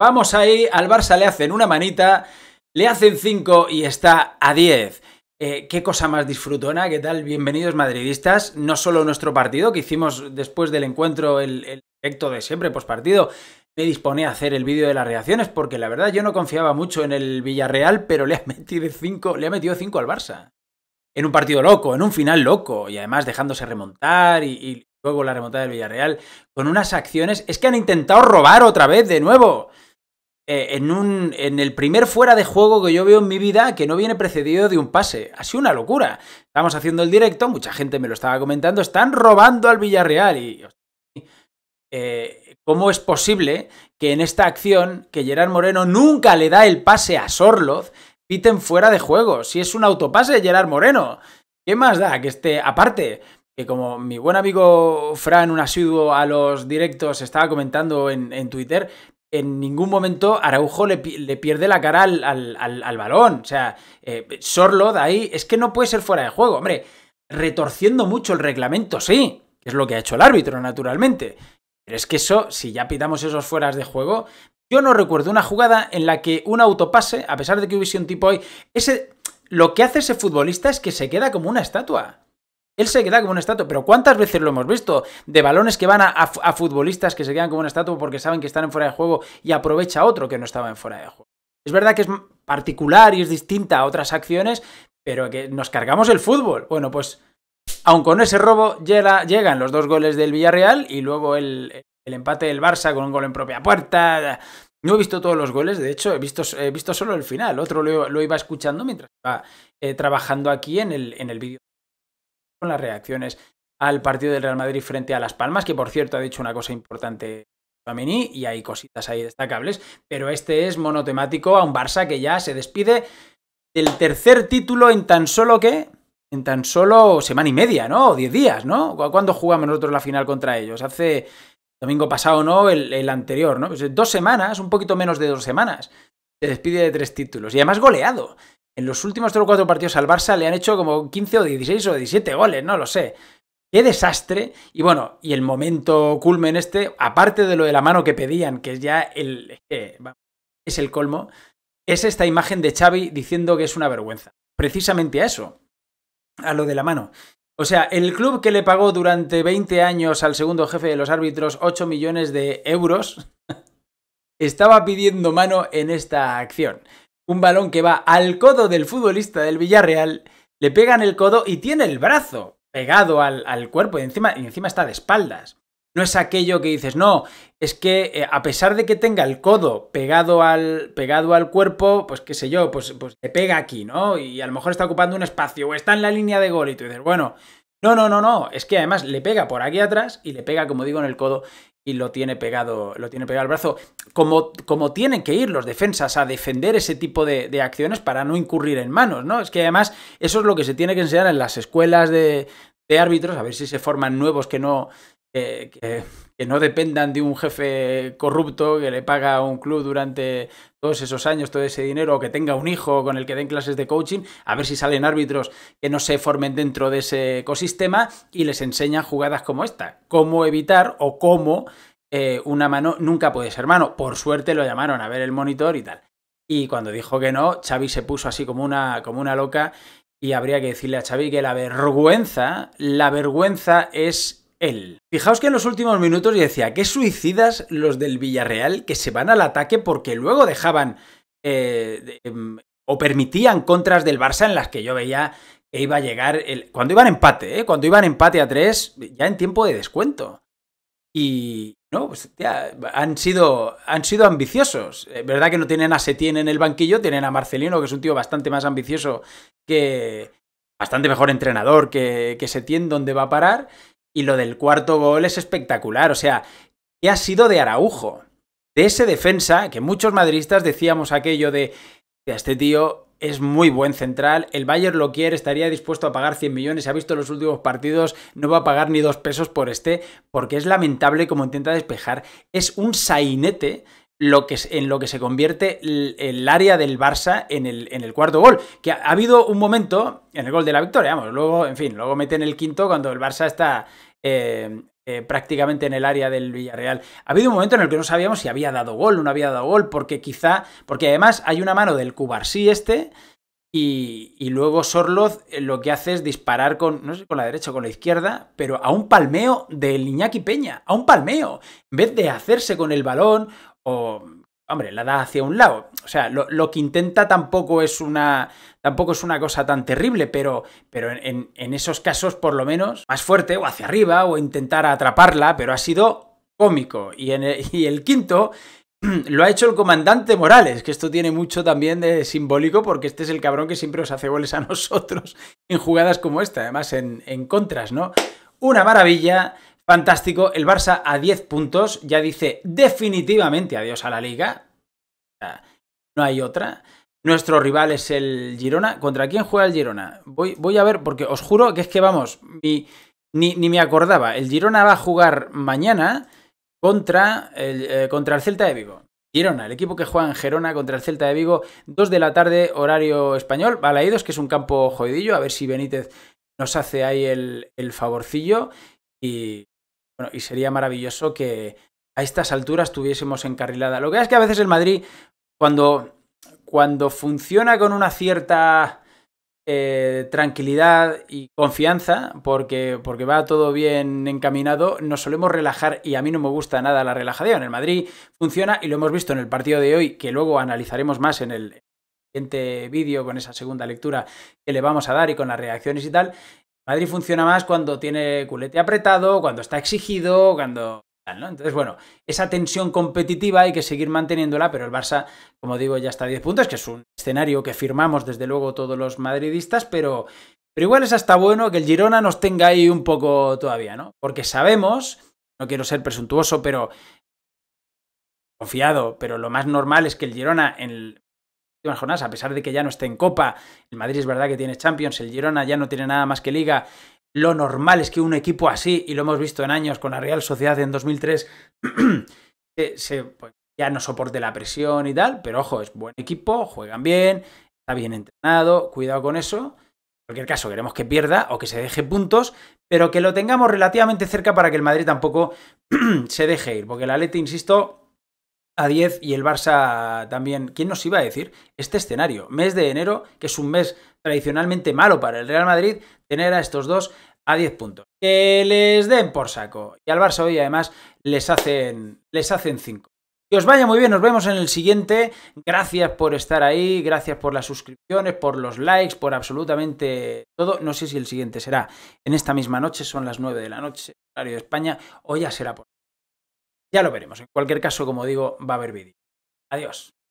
Vamos ahí, al Barça le hacen una manita, le hacen 5 y está a 10. Eh, qué cosa más disfrutona, qué tal, bienvenidos madridistas. No solo nuestro partido, que hicimos después del encuentro el, efecto de siempre, postpartido, me disponía a hacer el vídeo de las reacciones, porque la verdad yo no confiaba mucho en el Villarreal, pero le ha metido 5 al Barça. En un partido loco, en un final loco, y además dejándose remontar y, y luego la remontada del Villarreal, con unas acciones, es que han intentado robar otra vez de nuevo. Eh, en, el primer fuera de juego que yo veo en mi vida que no viene precedido de un pase. Ha sido una locura. Estamos haciendo el directo, mucha gente me lo estaba comentando, están robando al Villarreal y... Eh, ¿Cómo es posible que en esta acción, que Gerard Moreno nunca le da el pase a Sorloth, piten fuera de juego? Si es un autopase, Gerard Moreno. ¿Qué más da que esté aparte? que como mi buen amigo Fran, un asiduo a los directos, estaba comentando en, Twitter, en ningún momento Araujo le, pierde la cara al, balón. O sea, eh, Sorlo de ahí es que no puede ser fuera de juego, hombre. Retorciendo mucho el reglamento, sí, es lo que ha hecho el árbitro, naturalmente. Pero es que eso, si ya pidamos esos fueras de juego, yo no recuerdo una jugada en la que un autopase, a pesar de que hubiese un tipo hoy, ese, lo que hace ese futbolista es que se queda como una estatua. Él se queda como un estatua, pero ¿cuántas veces lo hemos visto? De balones que van a, futbolistas que se quedan como una estatua porque saben que están en fuera de juego y aprovecha otro que no estaba en fuera de juego. Es verdad que es particular y es distinta a otras acciones, pero que nos cargamos el fútbol. Bueno, pues aun con ese robo llegan los dos goles del Villarreal y luego el, empate del Barça con un gol en propia puerta. No he visto todos los goles, de hecho he visto, solo el final. Otro lo, iba escuchando mientras estaba eh, trabajando aquí en el, en el vídeo las reacciones al partido del Real Madrid frente a Las Palmas, que por cierto ha dicho una cosa importante Mini y hay cositas ahí destacables, pero este es monotemático a un Barça que ya se despide del tercer título en tan solo que en tan solo semana y media, ¿no? O diez días, ¿no? ¿Cuándo jugamos nosotros la final contra ellos? Hace domingo pasado, ¿no? El, anterior, ¿no? Pues dos semanas, un poquito menos de dos semanas. Se despide de tres títulos y además goleado en los últimos 3 o 4 partidos al Barça le han hecho como 15 o 16 o 17 goles, no lo sé. Qué desastre. Y bueno, y el momento culmen este, aparte de lo de la mano que pedían, que es ya el. Eh, es el colmo, es esta imagen de Xavi diciendo que es una vergüenza. Precisamente a eso, a lo de la mano. O sea, el club que le pagó durante 20 años al segundo jefe de los árbitros 8 millones de euros estaba pidiendo mano en esta acción. Un balón que va al codo del futbolista del Villarreal, le pegan el codo y tiene el brazo pegado al, cuerpo y encima, y encima está de espaldas. No es aquello que dices, no, es que eh, a pesar de que tenga el codo pegado al, pegado al cuerpo, pues qué sé yo, pues, pues te pega aquí, ¿no? Y a lo mejor está ocupando un espacio o está en la línea de gol y tú dices, bueno, no, no, no, no, es que además le pega por aquí atrás y le pega, como digo, en el codo y lo tiene pegado, lo tiene pegado al brazo. Como, como tienen que ir los defensas a defender ese tipo de, acciones para no incurrir en manos, ¿no? Es que además eso es lo que se tiene que enseñar en las escuelas de, árbitros, a ver si se forman nuevos que no, que no dependan de un jefe corrupto que le paga a un club durante todos esos años, todo ese dinero, o que tenga un hijo con el que den clases de coaching, a ver si salen árbitros que no se formen dentro de ese ecosistema y les enseñan jugadas como esta, cómo evitar o cómo eh, una mano nunca puede ser mano. Por suerte lo llamaron a ver el monitor y tal. Y cuando dijo que no, Xavi se puso así como una, como una loca y habría que decirle a Xavi que la vergüenza, la vergüenza es Fijaos que en los últimos minutos yo decía, qué suicidas los del Villarreal que se van al ataque porque luego dejaban eh, em, o permitían contras del Barça en las que yo veía que iba a llegar Cuando iban empate, eh, Cuando iban empate a tres, ya en tiempo de descuento. Y... No, pues han sido, han sido ambiciosos. Es verdad que no tienen a Setién en el banquillo, tienen a Marcelino, que es un tío bastante más ambicioso que... Bastante mejor entrenador que, que Setién, donde va a parar. Y lo del cuarto gol es espectacular. O sea, ¿qué ha sido de Araujo? De ese defensa, que muchos madridistas decíamos aquello de, de este tío es muy buen central, el Bayern lo quiere, estaría dispuesto a pagar 100 millones, se ha visto los últimos partidos, no va a pagar ni dos pesos por este, porque es lamentable como intenta despejar, es un sainete lo que, en lo que se convierte el, área del Barça en el, en el cuarto gol. Que ha, habido un momento en el gol de la victoria, vamos, luego, en fin, luego meten el quinto cuando el Barça está eh, eh, prácticamente en el área del Villarreal. Ha habido un momento en el que no sabíamos si había dado gol o no había dado gol, porque quizá, porque además hay una mano del Cubarsí este, y, luego Sorloz eh, lo que hace es disparar con, no sé, con la derecha o con la izquierda, pero a un palmeo del Iñaki Peña, a un palmeo. En vez de hacerse con el balón o hombre, la da hacia un lado. O sea, lo, que intenta tampoco es una. tampoco es una cosa tan terrible, pero, pero en, esos casos, por lo menos, más fuerte, o hacia arriba, o intentar atraparla, pero ha sido cómico. Y, en el, quinto. Lo ha hecho el comandante Morales, que esto tiene mucho también de simbólico, porque este es el cabrón que siempre os hace goles a nosotros en jugadas como esta, además en, en contras, ¿no? Una maravilla, Fantástico, el Barça a 10 puntos, ya dice definitivamente adiós a la liga. No hay otra. Nuestro rival es el Girona. ¿Contra quién juega el Girona? Voy, voy a ver, porque os juro que es que vamos, ni, me acordaba. El Girona va a jugar mañana contra el, eh, contra el Celta de Vigo. Girona, el equipo que juega en Girona contra el Celta de Vigo, 2 de la tarde, horario español, Balaídos, que es un campo jodidillo, a ver si Benítez nos hace ahí el, el favorcillo. Y bueno, y sería maravilloso que a estas alturas tuviésemos encarrilada. Lo que es que a veces el Madrid, cuando, cuando funciona con una cierta eh, tranquilidad y confianza, porque, porque va todo bien encaminado, nos solemos relajar y a mí no me gusta nada la relajación. El Madrid funciona y lo hemos visto en el partido de hoy, que luego analizaremos más en el siguiente vídeo con esa segunda lectura que le vamos a dar y con las reacciones y tal. Madrid funciona más cuando tiene culete apretado, cuando está exigido, cuando... ¿no? Entonces, bueno, esa tensión competitiva hay que seguir manteniéndola, pero el Barça, como digo, ya está a 10 puntos, que es un escenario que firmamos desde luego todos los madridistas, pero, pero igual es hasta bueno que el Girona nos tenga ahí un poco todavía, ¿no? Porque sabemos, no quiero ser presuntuoso, pero confiado, pero lo más normal es que el Girona en el a pesar de que ya no esté en Copa, el Madrid es verdad que tiene Champions, el Girona ya no tiene nada más que Liga, lo normal es que un equipo así, y lo hemos visto en años con la Real Sociedad en 2003, eh, pues, ya no soporte la presión y tal, pero ojo, es buen equipo, juegan bien, está bien entrenado, cuidado con eso. En cualquier caso, queremos que pierda o que se deje puntos, pero que lo tengamos relativamente cerca para que el Madrid tampoco se deje ir, porque el Atleti, insisto, a 10 y el Barça también. ¿Quién nos iba a decir este escenario? Mes de enero, que es un mes tradicionalmente malo para el Real Madrid, tener a estos dos a 10 puntos. Que les den por saco. Y al Barça hoy además les hacen, les hacen 5. Que os vaya muy bien, nos vemos en el siguiente. Gracias por estar ahí, gracias por las suscripciones, por los likes, por absolutamente todo. No sé si el siguiente será en esta misma noche, son las 9 de la noche, horario de España, o ya será por ya lo veremos. En cualquier caso, como digo, va a haber vídeo. Adiós.